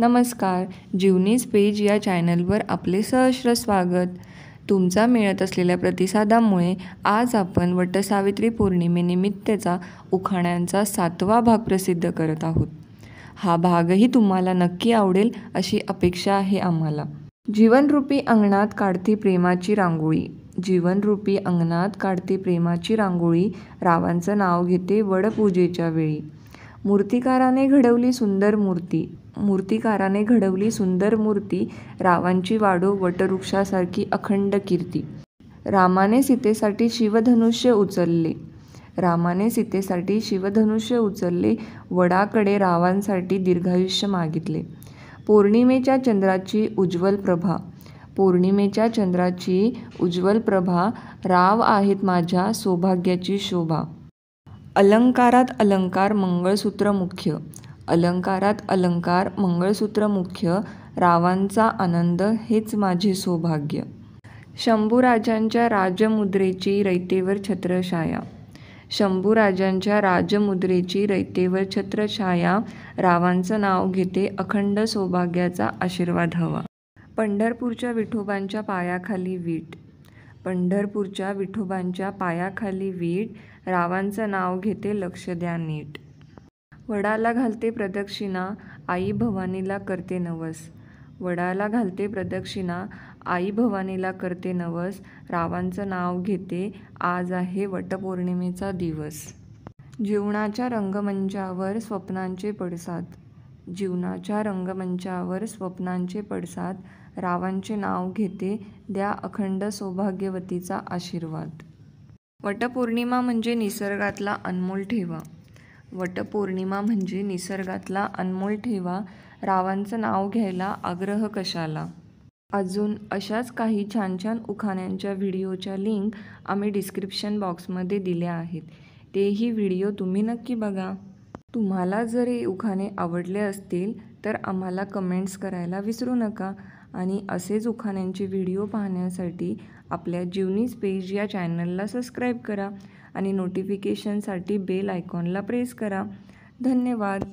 नमस्कार जीवनीज पेज या चॅनलवर आपले सहस्र स्वागत तुमचा मिळत असलेल्या प्रतिसादामुळे आज आपण वटसावित्री पौर्णिमेनिमित्तचा उखाण्यांचा सातवा भाग प्रसिद्ध करत आहोत हा भागही तुम्हाला नक्की आवडेल अशी अपेक्षा आहे आम्हाला जीवनरूपी अंगणात काढती प्रेमाची रांगोळी जीवनरूपी अंगणात काढती प्रेमाची रांगोळी रावांचं नाव घेते वडपूजेच्या वेळी मूर्तिकाराने घडवली सुंदर मूर्ती मूर्तिकाराने घडवली सुंदर मूर्ती रावांची वाढो वटवृक्षासारखी अखंड कीर्ती रामाने सीतेसाठी शिवधनुष्य उचलले रामाने सीतेसाठी शिवधनुष्य उचलले वडाकडे रावांसाठी दीर्घायुष्य मागितले पौर्णिमेच्या चंद्राची उज्ज्वल प्रभा पौर्णिमेच्या चंद्राची उज्ज्वल प्रभा राव आहेत माझ्या सौभाग्याची शोभा अलंकारात अलंकार मंगळसूत्र मुख्य अलंकारात अलंकार मंगळसूत्र मुख्य रावांचा आनंद हेच माझे सौभाग्य शंभूराजांच्या राजमुद्रेची रयतेवर छत्रछाया शंभूराजांच्या राजमुद्रेची रैतेवर छत्रछाया रावांचं नाव घेते अखंड सौभाग्याचा आशीर्वाद हवा पंढरपूरच्या विठोबांच्या पायाखाली वीट पंढरपूरच्या विठोबांच्या पायाखाली वीट रावांचं नाव घेते लक्ष द्या नीट वडाला घालते प्रदक्षिणा आई भवानीला करते नवस वडाला घालते प्रदक्षिणा आई भवानीला करते नवस रावांचं नाव घेते आज आहे वटपौर्णिमेचा दिवस जीवनाच्या रंगमंचावर स्वप्नांचे पडसाद जीवनाच्या रंगमंचावर स्वप्नांचे पडसाद रावांचे नाव घेते द्या अखंड सौभाग्यवतीचा आशीर्वाद वटपौर्णिमा म्हणजे निसर्गातला अनमोल ठेवा वटपौर्णिमा म्हणजे निसर्गातला अनमोल ठेवा रावांचं नाव घ्यायला आग्रह कशाला अजून अशाच काही छान छान उखाण्यांच्या व्हिडिओच्या लिंक आम्ही डिस्क्रिप्शन बॉक्समध्ये दिल्या आहेत तेही व्हिडिओ तुम्ही नक्की बघा तुम्हाला जर हे उखाणे आवडले असतील तर आम्हाला कमेंट्स करायला विसरू नका आणि असेच उखाण्यांचे व्हिडिओ पाहण्यासाठी आपल्या जीवनीज पेज या चॅनलला सबस्क्राईब करा आणि नोटिफिकेशनसाठी बेल आयकॉनला प्रेस करा धन्यवाद